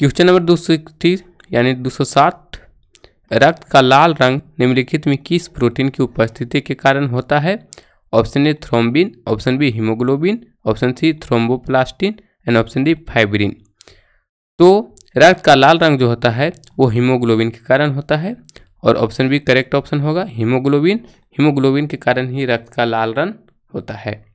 question number दो सौ इकतीस यानी दो सौ साठ रक्त का लाल रंग निम्नलिखित में किस प्रोटीन की उपस्थिति के कारण होता है option A thrombin option B haemoglobin option C thromboplastin and option D fibrin तो रक्त का लाल रंग जो होता है वो हीमोग्लोबिन के कारण होता है और ऑप्शन बी करेक्ट ऑप्शन होगा हीमोग्लोबिन हीमोग्लोबिन के कारण ही रक्त का लाल रंग होता है